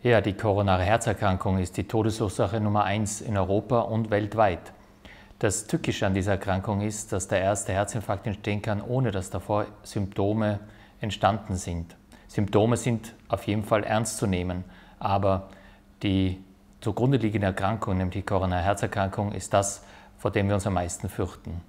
Ja, die koronare Herzerkrankung ist die Todesursache Nummer eins in Europa und weltweit. Das Tückische an dieser Erkrankung ist, dass der erste Herzinfarkt entstehen kann, ohne dass davor Symptome entstanden sind. Symptome sind auf jeden Fall ernst zu nehmen, aber die zugrunde liegende Erkrankung, nämlich die koronare Herzerkrankung, ist das, vor dem wir uns am meisten fürchten.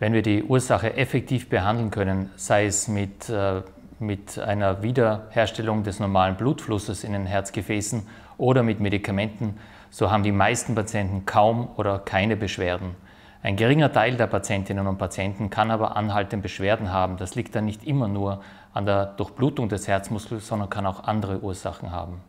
Wenn wir die Ursache effektiv behandeln können, sei es mit, äh, mit einer Wiederherstellung des normalen Blutflusses in den Herzgefäßen oder mit Medikamenten, so haben die meisten Patienten kaum oder keine Beschwerden. Ein geringer Teil der Patientinnen und Patienten kann aber anhaltende Beschwerden haben. Das liegt dann nicht immer nur an der Durchblutung des Herzmuskels, sondern kann auch andere Ursachen haben.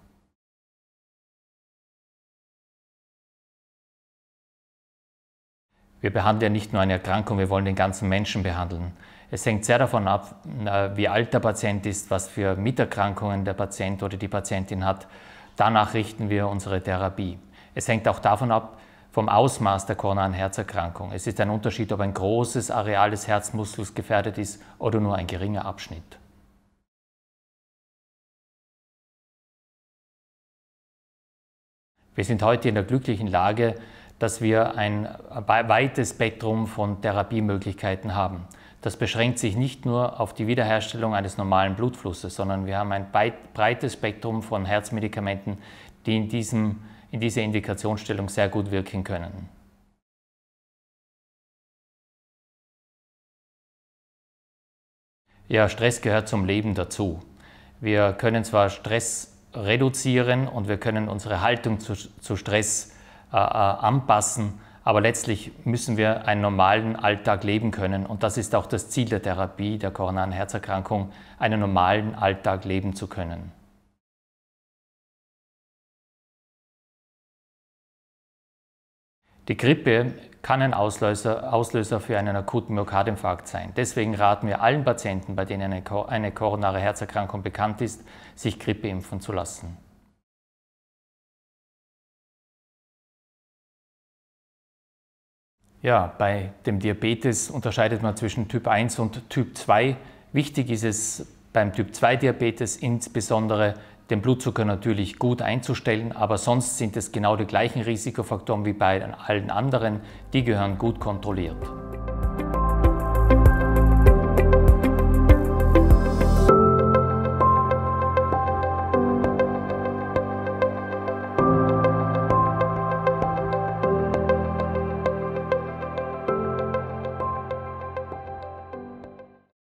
Wir behandeln ja nicht nur eine Erkrankung, wir wollen den ganzen Menschen behandeln. Es hängt sehr davon ab, wie alt der Patient ist, was für Miterkrankungen der Patient oder die Patientin hat. Danach richten wir unsere Therapie. Es hängt auch davon ab, vom Ausmaß der koronaren Herzerkrankung. Es ist ein Unterschied, ob ein großes Areal des Herzmuskels gefährdet ist oder nur ein geringer Abschnitt. Wir sind heute in der glücklichen Lage, dass wir ein weites Spektrum von Therapiemöglichkeiten haben. Das beschränkt sich nicht nur auf die Wiederherstellung eines normalen Blutflusses, sondern wir haben ein breites Spektrum von Herzmedikamenten, die in, diesem, in dieser Indikationsstellung sehr gut wirken können. Ja, Stress gehört zum Leben dazu. Wir können zwar Stress reduzieren und wir können unsere Haltung zu, zu Stress äh, äh, anpassen. Aber letztlich müssen wir einen normalen Alltag leben können. Und das ist auch das Ziel der Therapie der koronaren Herzerkrankung, einen normalen Alltag leben zu können. Die Grippe kann ein Auslöser, Auslöser für einen akuten Myokardinfarkt sein. Deswegen raten wir allen Patienten, bei denen eine, eine koronare Herzerkrankung bekannt ist, sich Grippe impfen zu lassen. Ja, bei dem Diabetes unterscheidet man zwischen Typ 1 und Typ 2. Wichtig ist es beim Typ 2 Diabetes insbesondere den Blutzucker natürlich gut einzustellen, aber sonst sind es genau die gleichen Risikofaktoren wie bei allen anderen, die gehören gut kontrolliert.